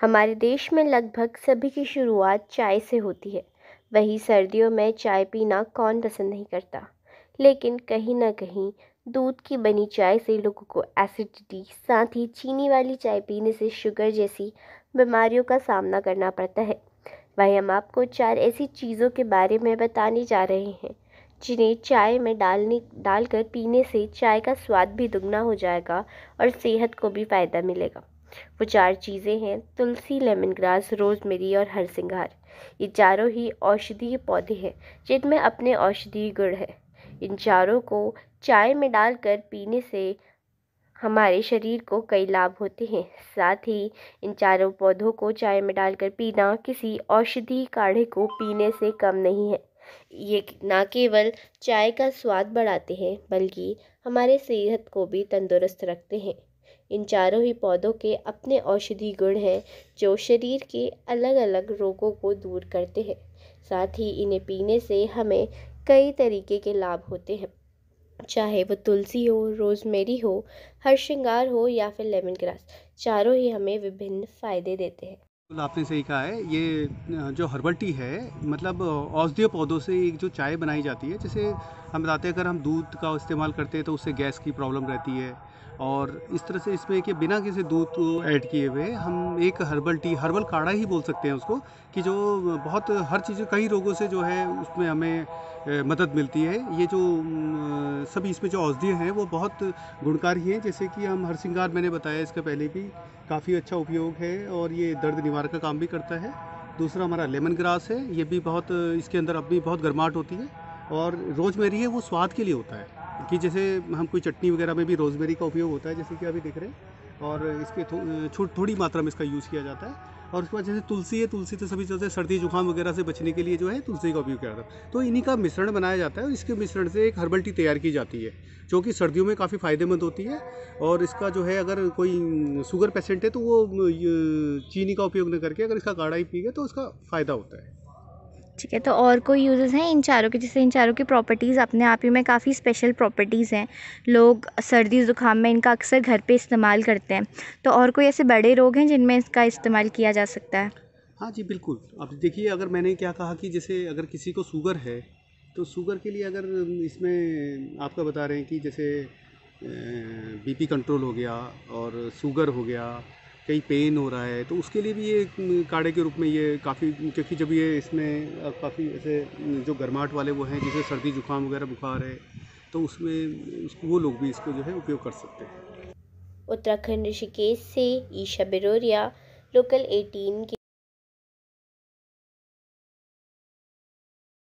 हमारे देश में लगभग सभी की शुरुआत चाय से होती है वही सर्दियों में चाय पीना कौन पसंद नहीं करता लेकिन कहीं ना कहीं दूध की बनी चाय से लोगों को एसिडिटी साथ ही चीनी वाली चाय पीने से शुगर जैसी बीमारियों का सामना करना पड़ता है वही हम आपको चार ऐसी चीज़ों के बारे में बताने जा रहे हैं जिन्हें चाय में डालने डालकर पीने से चाय का स्वाद भी दुगना हो जाएगा और सेहत को भी फ़ायदा मिलेगा वो चार चीज़ें हैं तुलसी लेमन ग्रास रोज़मेरी और हरसिंगार ये चारों ही औषधीय पौधे हैं जिनमें अपने औषधीय गुण हैं इन चारों को चाय में डालकर पीने से हमारे शरीर को कई लाभ होते हैं साथ ही इन चारों पौधों को चाय में डालकर पीना किसी औषधि काढ़े को पीने से कम नहीं है ये ना केवल चाय का स्वाद बढ़ाते हैं बल्कि हमारे सेहत को भी तंदुरुस्त रखते हैं इन चारों ही पौधों के अपने औषधीय गुण हैं जो शरीर के अलग अलग रोगों को दूर करते हैं साथ ही इन्हें पीने से हमें कई तरीके के लाभ होते हैं चाहे वो तुलसी हो रोज़मेरी हो हर श्रृंगार हो या फिर लेमन ग्रास चारों ही हमें विभिन्न फ़ायदे देते हैं बिल्कुल आपने सही कहा है ये जो हर्बल टी है मतलब औषधीय पौधों से एक जो चाय बनाई जाती है जिसे हम बताते हैं अगर हम दूध का इस्तेमाल करते हैं तो उससे गैस की प्रॉब्लम रहती है और इस तरह से इसमें कि बिना किसी दूध को ऐड किए हुए हम एक हर्बल टी हर्बल काढ़ा ही बोल सकते हैं उसको कि जो बहुत हर चीज़ कई रोगों से जो है उसमें हमें मदद मिलती है ये जो सभी इसमें जो औषधियाँ हैं वो बहुत गुणकारी हैं जैसे कि हम हर श्रृंगार मैंने बताया इसका पहले भी काफ़ी अच्छा उपयोग है और ये दर्द निवारक का काम भी करता है दूसरा हमारा लेमन ग्रास है ये भी बहुत इसके अंदर अब भी बहुत गर्माहट होती है और रोजमेरी है वो स्वाद के लिए होता है कि जैसे हम कोई चटनी वगैरह में भी रोजमेरी का उपयोग होता है जैसे कि अभी देख रहे हैं और इसके थो, थोड़ी मात्रा में इसका यूज़ किया जाता है और उसके बाद जैसे तुलसी है तुलसी तो सभी चलते सर्दी जुकाम वगैरह से बचने के लिए जो है तुलसी का उपयोग किया जाता है तो इन्हीं का मिश्रण बनाया जाता है और इसके मिश्रण से एक हर्बल टी तैयार की जाती है जो कि सर्दियों में काफ़ी फ़ायदेमंद होती है और इसका जो है अगर कोई शुगर पेशेंट है तो वो चीनी का उपयोग न करके अगर इसका काढ़ा ही पी तो उसका फ़ायदा होता है ठीक है तो और कोई यूजेस हैं इन चारों के जैसे इन चारों की प्रॉपर्टीज़ अपने आप ही में काफ़ी स्पेशल प्रॉपर्टीज़ हैं लोग सर्दी ज़ुकाम में इनका अक्सर घर पे इस्तेमाल करते हैं तो और कोई ऐसे बड़े रोग हैं जिनमें इसका इस्तेमाल किया जा सकता है हाँ जी बिल्कुल अब देखिए अगर मैंने क्या कहा कि जैसे अगर किसी को शुगर है तो शुगर के लिए अगर इसमें आपका बता रहे हैं कि जैसे बीपी कंट्रोल हो गया और शुगर हो गया कहीं पेन हो रहा है तो उसके लिए भी ये काढ़े के रूप में ये काफ़ी क्योंकि जब ये इसमें काफ़ी ऐसे जो गर्माहट वाले वो हैं जैसे सर्दी जुकाम वगैरह बुखार है तो उसमें वो लोग भी इसको जो है उपयोग कर सकते हैं उत्तराखंड ऋषिकेश से ईशा बिरोरिया लोकल 18 के